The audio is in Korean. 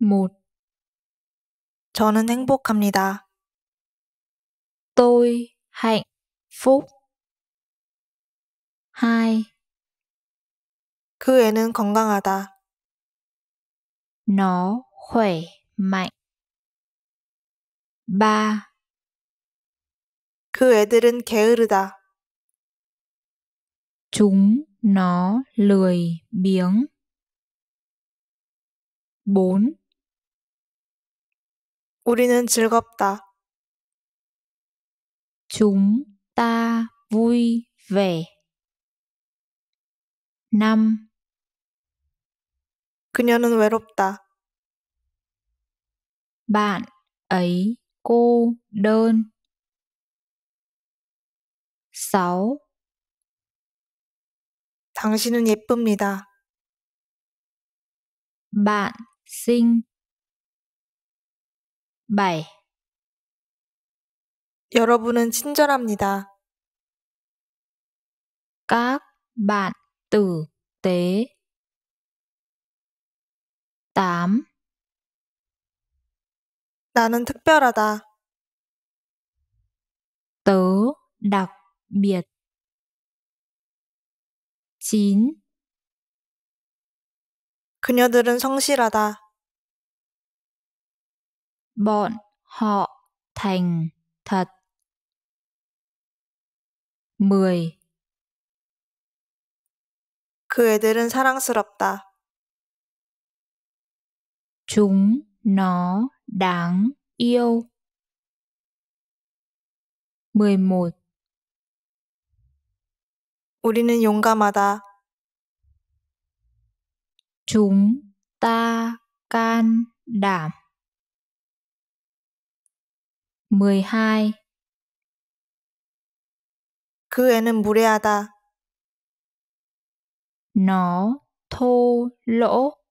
1. 저는 행복합니다. Tôi hạnh phúc. 2. 그 애는 건강하다. Nó khỏe mạnh. 3. 그 애들은 게으르다. Chúng nó lười biếng. 4. 우리는 즐겁다. Chúng ta vui vẻ. 5. 그녀는 외롭다. Bạn ấy cô đơn. 6. 당신은 예쁩니다. Bạn xinh 말. 여러분은 친절합니다. c bạn tử tế. 8. 나는 특별하다. Tớ đặc biệt. 9. 그녀들은 성실하다. bọn họ thành thật. 10. 그 애들은 사랑스럽다. Chúng nó đáng yêu. 11. 우리는 용감하다. Chúng ta can đảm. 12그 애는 무례하다. Nó thô lỗ